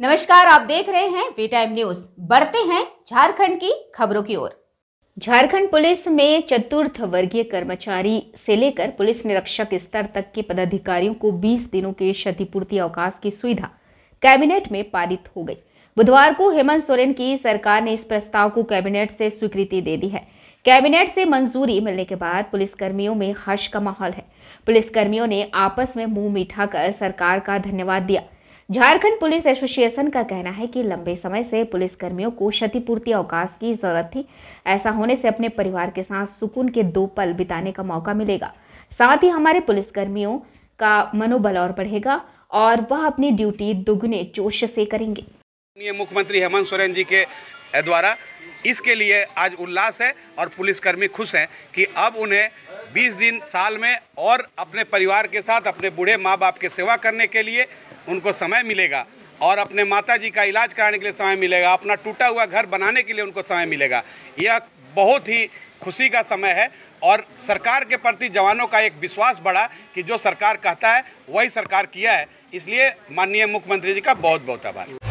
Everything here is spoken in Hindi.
नमस्कार आप देख रहे हैं वी टाइम न्यूज बढ़ते हैं झारखंड की खबरों की ओर झारखंड पुलिस में चतुर्थ वर्गीय कर्मचारी से लेकर पुलिस निरीक्षक स्तर तक के पदाधिकारियों को 20 दिनों के क्षतिपूर्ति अवकाश की सुविधा कैबिनेट में पारित हो गई बुधवार को हेमंत सोरेन की सरकार ने इस प्रस्ताव को कैबिनेट से स्वीकृति दे दी है कैबिनेट से मंजूरी मिलने के बाद पुलिसकर्मियों में हर्ष का माहौल है पुलिसकर्मियों ने आपस में मुंह मीठा कर सरकार का धन्यवाद दिया झारखंड पुलिस एसोसिएशन का कहना है कि लंबे समय से पुलिस कर्मियों को क्षतिपूर्ति अवकाश की जरूरत थी ऐसा होने से अपने परिवार के साथ सुकून के दो पल बिताने का मौका मिलेगा साथ ही हमारे पुलिस कर्मियों का मनोबल और बढ़ेगा और वह अपनी ड्यूटी दुगने जोश से करेंगे मुख्यमंत्री हेमंत सोरेन जी के द्वारा इसके लिए आज उल्लास है और पुलिसकर्मी खुश हैं कि अब उन्हें 20 दिन साल में और अपने परिवार के साथ अपने बूढ़े माँ बाप की सेवा करने के लिए उनको समय मिलेगा और अपने माता जी का इलाज कराने के लिए समय मिलेगा अपना टूटा हुआ घर बनाने के लिए उनको समय मिलेगा यह बहुत ही खुशी का समय है और सरकार के प्रति जवानों का एक विश्वास बढ़ा कि जो सरकार कहता है वही सरकार किया है इसलिए माननीय मुख्यमंत्री जी का बहुत बहुत आभार